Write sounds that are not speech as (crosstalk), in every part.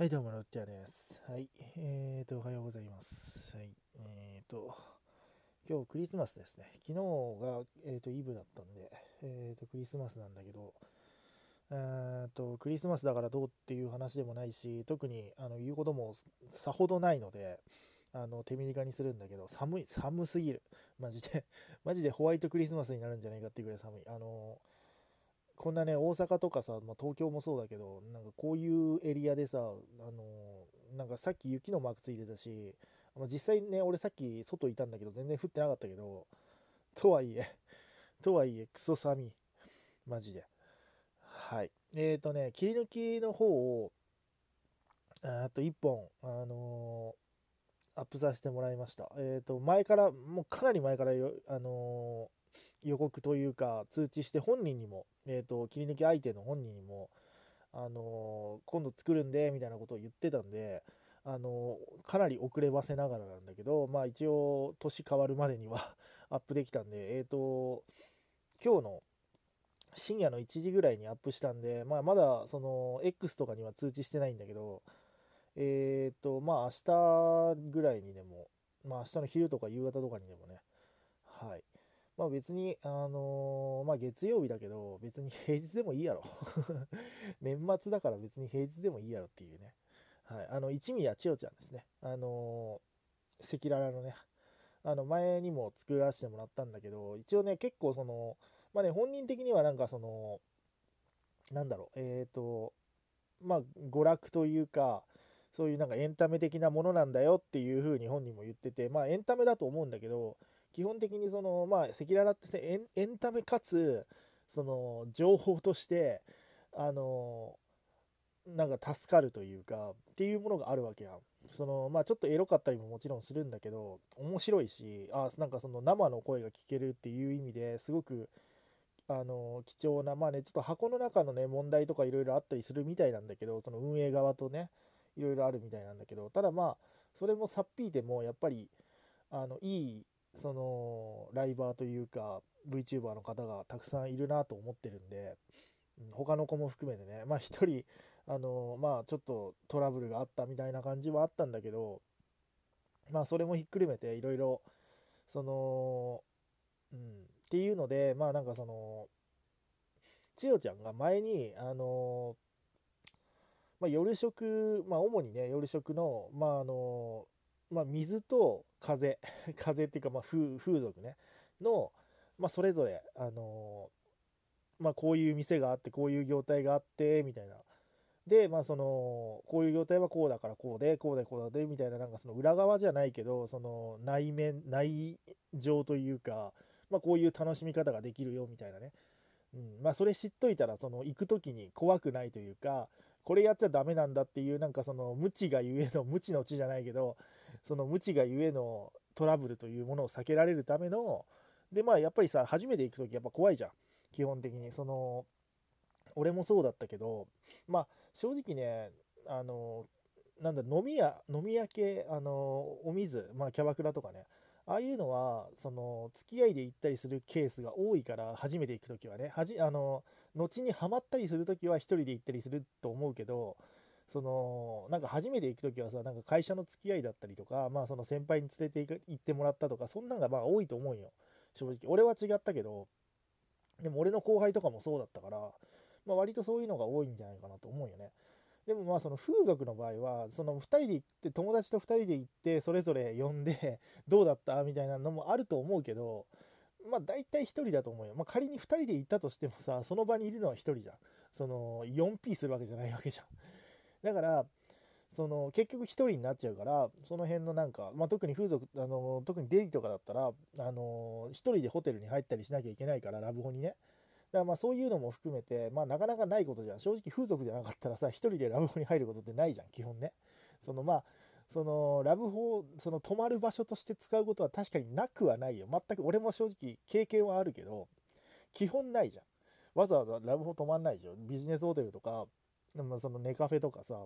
はい、どうも、ロッティアです。はい、えーと、おはようございます。はい、えーと、今日クリスマスですね。昨日が、えーと、イブだったんで、えーと、クリスマスなんだけど、えーと、クリスマスだからどうっていう話でもないし、特に、あの、言うこともさほどないので、あの、手短にするんだけど、寒い、寒すぎる。マジで、マジでホワイトクリスマスになるんじゃないかっていうぐらい寒い。あの、こんなね、大阪とかさ、まあ、東京もそうだけど、なんかこういうエリアでさ、あのー、なんかさっき雪のマークついてたし、まあ、実際ね、俺さっき外いたんだけど、全然降ってなかったけど、とはいえ、(laughs) とはいえ、クソ寒い。マジで。はい。えっ、ー、とね、切り抜きの方を、あと1本、あのー、アップさせてもらいました。えっ、ー、と、前から、もうかなり前からあの予告というか通知して本人にも、えーと、切り抜き相手の本人にも、あのー、今度作るんでみたいなことを言ってたんで、あのー、かなり遅ればせながらなんだけど、まあ、一応年変わるまでには (laughs) アップできたんで、えーと、今日の深夜の1時ぐらいにアップしたんで、まあ、まだその X とかには通知してないんだけど、えっ、ー、と、まあ明日ぐらいにでも、まあ明日の昼とか夕方とかにでもね、はい、まあ別に、あのー、まあ月曜日だけど、別に平日でもいいやろ (laughs) 年末だから別に平日でもいいやろっていうね。はい。あの、一味や千代ちゃんですね。あのー、赤裸々のね、あの、前にも作らせてもらったんだけど、一応ね、結構その、まあね、本人的にはなんかその、なんだろう、えっ、ー、と、まあ、娯楽というか、そういうなんかエンタメ的なものなんだよっていうふうに本人も言ってて、まあエンタメだと思うんだけど、基本的にそのまあ赤裸々ってエンエンタメかつその情報としてあのなんか助かるというかっていうものがあるわけやん。そのまあちょっとエロかったりももちろんするんだけど面白いしあなんかその生の声が聞けるっていう意味ですごくあの貴重なまあねちょっと箱の中のね問題とかいろいろあったりするみたいなんだけどその運営側とねいろいろあるみたいなんだけどただまあそれもさっぴいてもやっぱりあのいいそのライバーというか VTuber の方がたくさんいるなと思ってるんで、うん、他の子も含めてねまあ一人あのまあちょっとトラブルがあったみたいな感じはあったんだけどまあそれもひっくるめていろいろそのうんっていうのでまあなんかその千代ちゃんが前にあのまあ、夜食、まあ、主にね夜食の,、まああのまあ、水と風、(laughs) 風っていうか、まあ風、風俗ね、の、まあ、それぞれ、あのー、まあ、こういう店があって、こういう業態があって、みたいな。で、まあ、その、こういう業態はこうだからこうで、こうでこうだで、みたいな、なんかその裏側じゃないけど、その内面、内情というか、まあ、こういう楽しみ方ができるよ、みたいなね。うん、まあ、それ知っといたら、その、行く時に怖くないというか、これやっちゃダメなんだっていう、なんかその、無知がゆえの、無知の知じゃないけど、(laughs) その無知がゆえのトラブルというものを避けられるためのでまあやっぱりさ初めて行く時やっぱ怖いじゃん基本的にその俺もそうだったけどまあ正直ねあのなんだ飲み屋飲み屋系あのお水まあキャバクラとかねああいうのはその付き合いで行ったりするケースが多いから初めて行く時はねはじあの後にはまったりする時は1人で行ったりすると思うけどそのなんか初めて行く時はさなんか会社の付き合いだったりとか、まあ、その先輩に連れて行ってもらったとかそんなんがまあ多いと思うよ正直俺は違ったけどでも俺の後輩とかもそうだったから、まあ、割とそういうのが多いんじゃないかなと思うよねでもまあその風俗の場合はその2人で行って友達と2人で行ってそれぞれ呼んで (laughs) どうだったみたいなのもあると思うけどまあ大体1人だと思うよ。まあ、仮に2人で行ったとしてもさ、その場にいるのは1人じゃん。その 4P するわけじゃないわけじゃん。だからその結局1人になっちゃうからその辺のなんか、まあ、特に風俗あの特にデリとかだったらあの1人でホテルに入ったりしなきゃいけないからラブホにねだからまあそういうのも含めて、まあ、なかなかないことじゃん正直風俗じゃなかったらさ1人でラブホに入ることってないじゃん基本ねそのまあそのラブホその泊まる場所として使うことは確かになくはないよ全く俺も正直経験はあるけど基本ないじゃんわざわざラブホ泊まんないでしょビジネスホテルとかでもそのネカフェとかさ、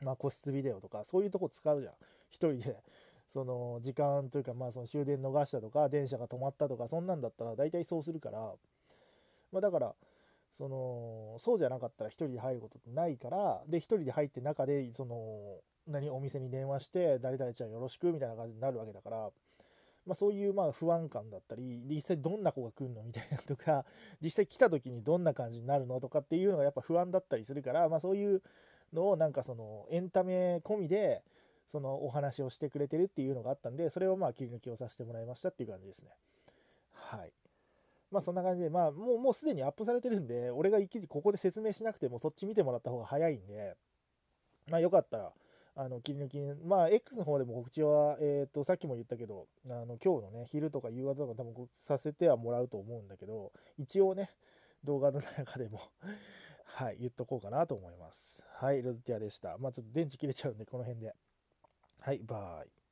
まあ、個室ビデオとかそういうとこ使うじゃん一人で (laughs) その時間というかまあその終電逃したとか電車が止まったとかそんなんだったら大体そうするから、まあ、だからそのそうじゃなかったら1人で入ることってないからで1人で入って中でその何お店に電話して誰々ちゃんよろしくみたいな感じになるわけだからまあ、そういうまあ不安感だったり実際どんな子が来るのみたいなとか (laughs) 実際来た時にどんな感じになるのとかっていうのがやっぱ不安だったりするから、まあ、そういうのをなんかそのエンタメ込みでそのお話をしてくれてるっていうのがあったんでそれをまあ切り抜きをさせてもらいましたっていう感じですね。はいまあそんな感じで、まあもう、もうすでにアップされてるんで、俺が一気にここで説明しなくても、そっち見てもらった方が早いんで、まあよかったら、あの切り抜き、まあ、X の方でも告知は、えーと、さっきも言ったけどあの今日のね昼とか夕方とか多分させてはもらうと思うんだけど一応ね動画の中でも (laughs) はい言っとこうかなと思いますはいロズティアでしたまあちょっと電池切れちゃうんでこの辺ではいバイ